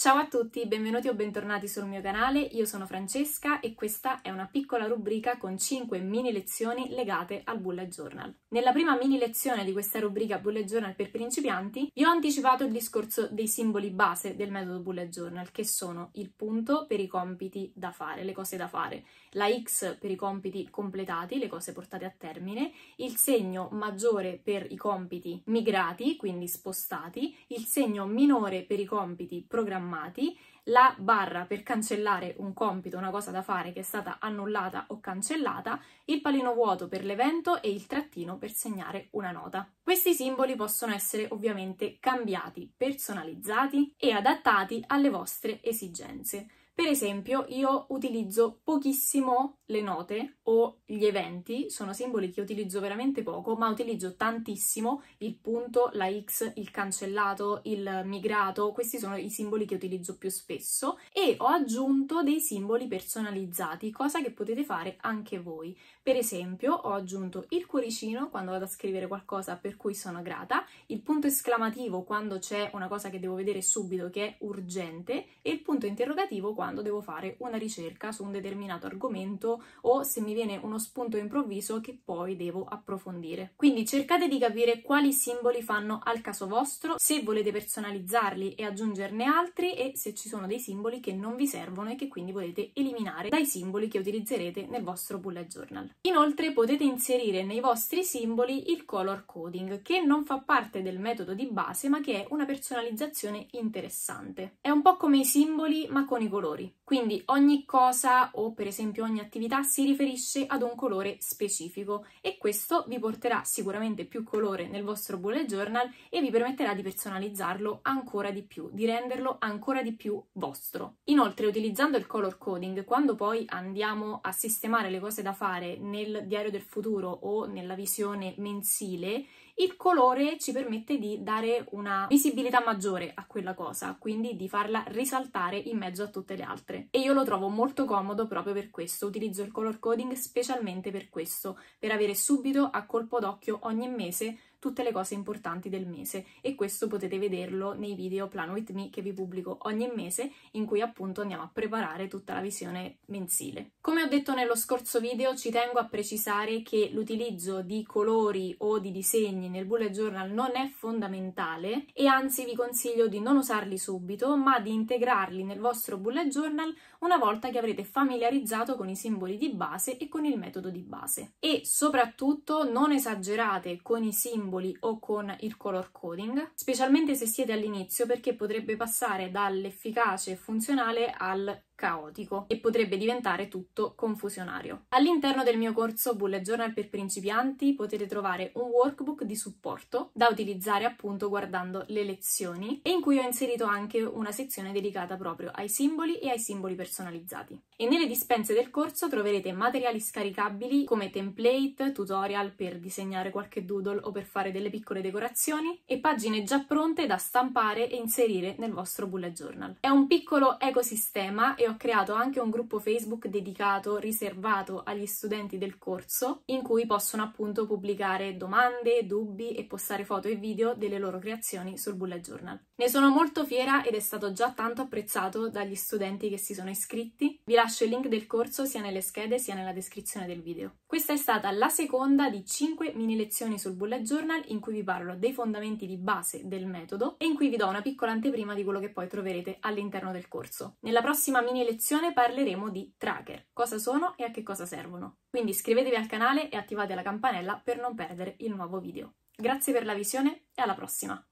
Ciao a tutti, benvenuti o bentornati sul mio canale, io sono Francesca e questa è una piccola rubrica con 5 mini lezioni legate al bullet journal. Nella prima mini lezione di questa rubrica bullet journal per principianti vi ho anticipato il discorso dei simboli base del metodo bullet journal che sono il punto per i compiti da fare, le cose da fare, la X per i compiti completati, le cose portate a termine, il segno maggiore per i compiti migrati, quindi spostati, il segno minore per i compiti programmati, chiamati, la barra per cancellare un compito, una cosa da fare che è stata annullata o cancellata, il palino vuoto per l'evento e il trattino per segnare una nota. Questi simboli possono essere ovviamente cambiati, personalizzati e adattati alle vostre esigenze. Per esempio, io utilizzo pochissimo le note o gli eventi, sono simboli che utilizzo veramente poco, ma utilizzo tantissimo il punto, la X, il cancellato, il migrato, questi sono i simboli che utilizzo più spesso e ho aggiunto dei simboli personalizzati, cosa che potete fare anche voi. Per esempio, ho aggiunto il cuoricino quando vado a scrivere qualcosa per cui sono grata, il punto esclamativo quando c'è una cosa che devo vedere subito che è urgente e il punto interrogativo quando quando devo fare una ricerca su un determinato argomento o se mi viene uno spunto improvviso che poi devo approfondire. Quindi cercate di capire quali simboli fanno al caso vostro, se volete personalizzarli e aggiungerne altri e se ci sono dei simboli che non vi servono e che quindi volete eliminare dai simboli che utilizzerete nel vostro bullet journal. Inoltre potete inserire nei vostri simboli il color coding che non fa parte del metodo di base ma che è una personalizzazione interessante. È un po' come i simboli ma con i colori colori. Quindi ogni cosa o per esempio ogni attività si riferisce ad un colore specifico e questo vi porterà sicuramente più colore nel vostro bullet journal e vi permetterà di personalizzarlo ancora di più, di renderlo ancora di più vostro. Inoltre utilizzando il color coding, quando poi andiamo a sistemare le cose da fare nel diario del futuro o nella visione mensile, il colore ci permette di dare una visibilità maggiore a quella cosa, quindi di farla risaltare in mezzo a tutte le altre. E io lo trovo molto comodo proprio per questo, utilizzo il color coding specialmente per questo, per avere subito a colpo d'occhio ogni mese tutte le cose importanti del mese e questo potete vederlo nei video Plan With Me che vi pubblico ogni mese in cui appunto andiamo a preparare tutta la visione mensile. Come ho detto nello scorso video ci tengo a precisare che l'utilizzo di colori o di disegni nel bullet journal non è fondamentale e anzi vi consiglio di non usarli subito ma di integrarli nel vostro bullet journal una volta che avrete familiarizzato con i simboli di base e con il metodo di base. E soprattutto non esagerate con i simboli simboli o con il color coding, specialmente se siete all'inizio perché potrebbe passare dall'efficace funzionale al caotico e potrebbe diventare tutto confusionario. All'interno del mio corso Bullet Journal per principianti potete trovare un workbook di supporto da utilizzare appunto guardando le lezioni e in cui ho inserito anche una sezione dedicata proprio ai simboli e ai simboli personalizzati. E nelle dispense del corso troverete materiali scaricabili come template, tutorial per disegnare qualche doodle o per fare delle piccole decorazioni e pagine già pronte da stampare e inserire nel vostro bullet journal. È un piccolo ecosistema e ho creato anche un gruppo Facebook dedicato, riservato agli studenti del corso, in cui possono appunto pubblicare domande, dubbi e postare foto e video delle loro creazioni sul bullet journal. Ne sono molto fiera ed è stato già tanto apprezzato dagli studenti che si sono iscritti. Vi lascio il link del corso sia nelle schede sia nella descrizione del video. Questa è stata la seconda di 5 mini lezioni sul bullet journal in cui vi parlo dei fondamenti di base del metodo e in cui vi do una piccola anteprima di quello che poi troverete all'interno del corso. Nella prossima mini ogni lezione parleremo di tracker, cosa sono e a che cosa servono. Quindi iscrivetevi al canale e attivate la campanella per non perdere il nuovo video. Grazie per la visione e alla prossima!